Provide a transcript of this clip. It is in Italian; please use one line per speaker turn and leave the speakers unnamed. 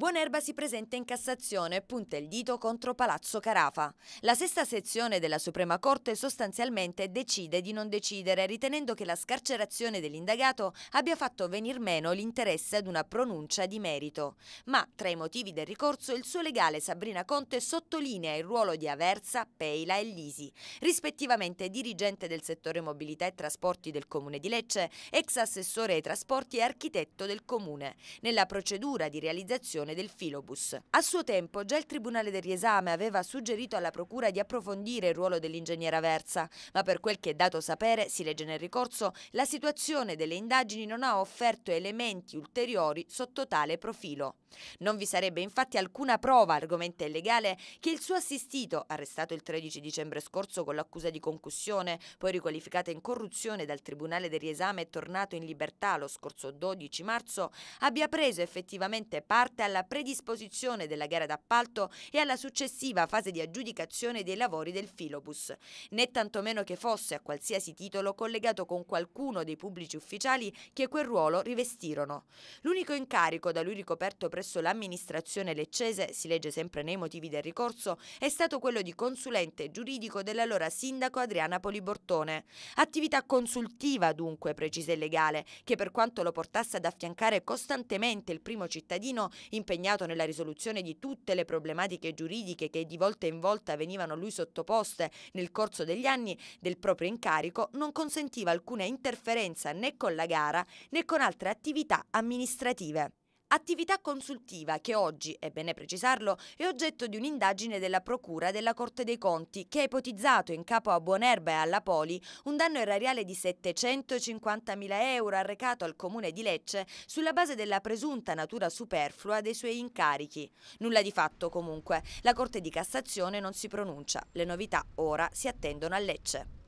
Buonerba si presenta in Cassazione e punta il dito contro Palazzo Carafa. La sesta sezione della Suprema Corte sostanzialmente decide di non decidere, ritenendo che la scarcerazione dell'indagato abbia fatto venir meno l'interesse ad una pronuncia di merito. Ma tra i motivi del ricorso il suo legale Sabrina Conte sottolinea il ruolo di Aversa, Peila e Lisi, rispettivamente dirigente del settore mobilità e trasporti del Comune di Lecce, ex assessore ai trasporti e architetto del Comune, nella procedura di realizzazione questione del filobus. A suo tempo già il Tribunale del Riesame aveva suggerito alla Procura di approfondire il ruolo dell'ingegnere Aversa, ma per quel che è dato sapere, si legge nel ricorso, la situazione delle indagini non ha offerto elementi ulteriori sotto tale profilo. Non vi sarebbe infatti alcuna prova, argomenta illegale, che il suo assistito, arrestato il 13 dicembre scorso con l'accusa di concussione, poi riqualificata in corruzione dal Tribunale del Riesame e tornato in libertà lo scorso 12 marzo, abbia preso effettivamente parte alla alla predisposizione della gara d'appalto e alla successiva fase di aggiudicazione dei lavori del filobus, né tantomeno che fosse a qualsiasi titolo collegato con qualcuno dei pubblici ufficiali che quel ruolo rivestirono. L'unico incarico da lui ricoperto presso l'amministrazione leccese, si legge sempre nei motivi del ricorso, è stato quello di consulente giuridico dell'allora sindaco Adriana Polibortone. Attività consultiva dunque precisa e legale, che per quanto lo portasse ad affiancare costantemente il primo cittadino in impegnato nella risoluzione di tutte le problematiche giuridiche che di volta in volta venivano lui sottoposte nel corso degli anni del proprio incarico, non consentiva alcuna interferenza né con la gara né con altre attività amministrative. Attività consultiva che oggi, è bene precisarlo, è oggetto di un'indagine della Procura della Corte dei Conti che ha ipotizzato in capo a Buonerba e alla Poli un danno erariale di 750.000 euro arrecato al comune di Lecce sulla base della presunta natura superflua dei suoi incarichi. Nulla di fatto comunque, la Corte di Cassazione non si pronuncia, le novità ora si attendono a Lecce.